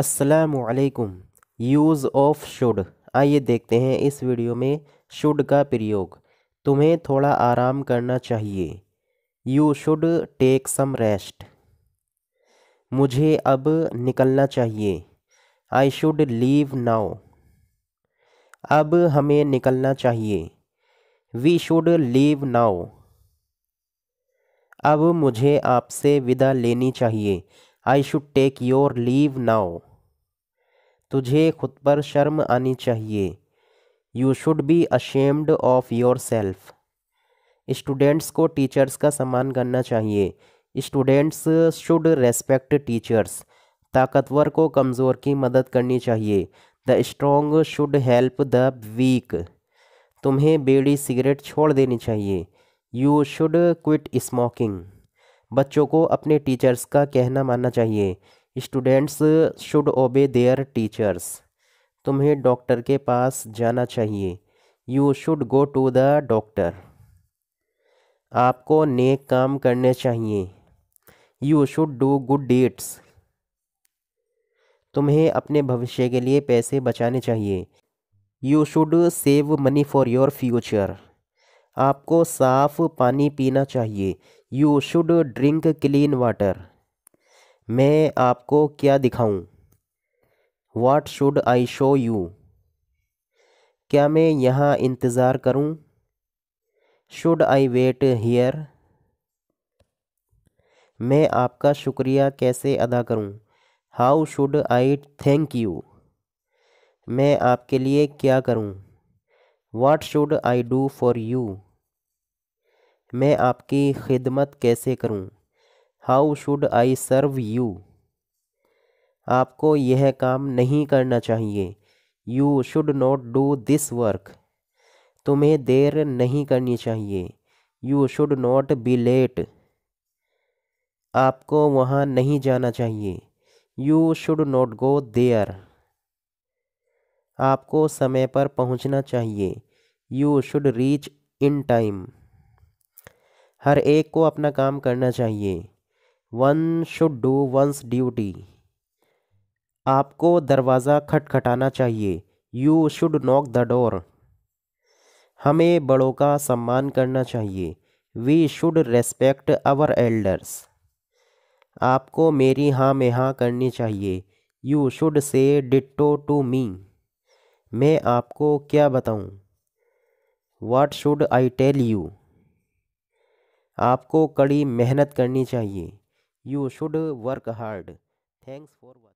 असलकुम use of should आइए देखते हैं इस वीडियो में शुड का प्रयोग तुम्हें थोड़ा आराम करना चाहिए you should take some rest मुझे अब निकलना चाहिए आई शुड लीव नाउ अब हमें निकलना चाहिए वी शुड लीव नाउ अब मुझे आपसे विदा लेनी चाहिए I should take your leave now तुझे खुद पर शर्म आनी चाहिए you should be ashamed of yourself students को टीचर्स का सम्मान करना चाहिए स्टूडेंट्स शुड रेस्पेक्ट टीचर्स ताकतवर को कमज़ोर की मदद करनी चाहिए the strong should help the weak तुम्हें बेड़ी सिगरेट छोड़ देनी चाहिए यू शुड क्विट स्मोकिंग बच्चों को अपने टीचर्स का कहना मानना चाहिए students should obey their teachers तुम्हें डॉक्टर के पास जाना चाहिए you should go to the doctor आपको नेक काम करने चाहिए you should do good deeds तुम्हें अपने भविष्य के लिए पैसे बचाने चाहिए you should save money for your future आपको साफ पानी पीना चाहिए you should drink clean water मैं आपको क्या दिखाऊं? What should I show you क्या मैं यहाँ इंतज़ार करूँ शुड आई वेट हीयर मैं आपका शुक्रिया कैसे अदा करूँ how should I thank you मैं आपके लिए क्या करूँ what should I do for you मैं आपकी खिदमत कैसे करूं? How should I serve you आपको यह काम नहीं करना चाहिए you should not do this work तुम्हें देर नहीं करनी चाहिए you should not be late आपको वहाँ नहीं जाना चाहिए you should not go there आपको समय पर पहुँचना चाहिए you should reach in time हर एक को अपना काम करना चाहिए one should do one's duty आपको दरवाज़ा खटखटाना चाहिए you should knock the door हमें बड़ों का सम्मान करना चाहिए we should respect our elders आपको मेरी हाँ में हाँ करनी चाहिए you should say ditto to me मैं आपको क्या बताऊँ what should I tell you आपको कड़ी मेहनत करनी चाहिए you should work hard thanks for watching